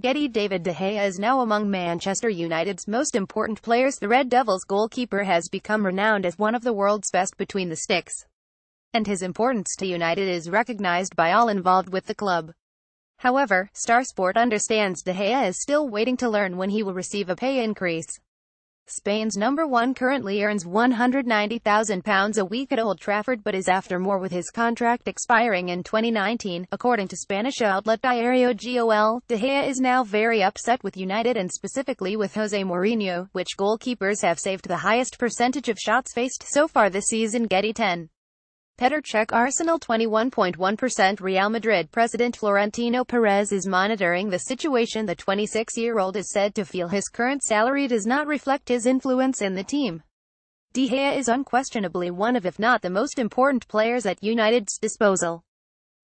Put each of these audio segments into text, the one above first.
Getty David De Gea is now among Manchester United's most important players. The Red Devils goalkeeper has become renowned as one of the world's best between the sticks, and his importance to United is recognized by all involved with the club. However, Star Sport understands De Gea is still waiting to learn when he will receive a pay increase. Spain's number one currently earns £190,000 a week at Old Trafford but is after more with his contract expiring in 2019. According to Spanish outlet Diario Gol, De Gea is now very upset with United and specifically with Jose Mourinho, which goalkeepers have saved the highest percentage of shots faced so far this season Getty 10. Petr Cech Arsenal 21.1% Real Madrid president Florentino Perez is monitoring the situation the 26-year-old is said to feel his current salary does not reflect his influence in the team. De Gea is unquestionably one of if not the most important players at United's disposal.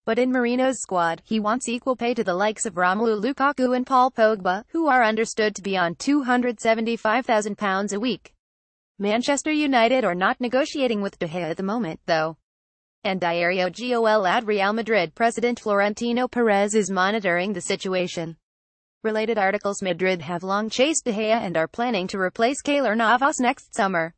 But in Marino's squad, he wants equal pay to the likes of Romelu Lukaku and Paul Pogba, who are understood to be on £275,000 a week. Manchester United are not negotiating with De Gea at the moment, though and Diario Gol at Real Madrid president Florentino Perez is monitoring the situation. Related articles Madrid have long chased De Gea and are planning to replace Keylor Navas next summer.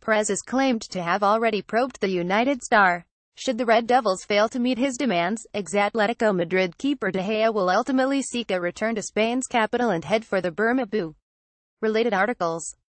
Perez is claimed to have already probed the United star. Should the Red Devils fail to meet his demands, ex-Atletico Madrid keeper De Gea will ultimately seek a return to Spain's capital and head for the Bermebu. Related articles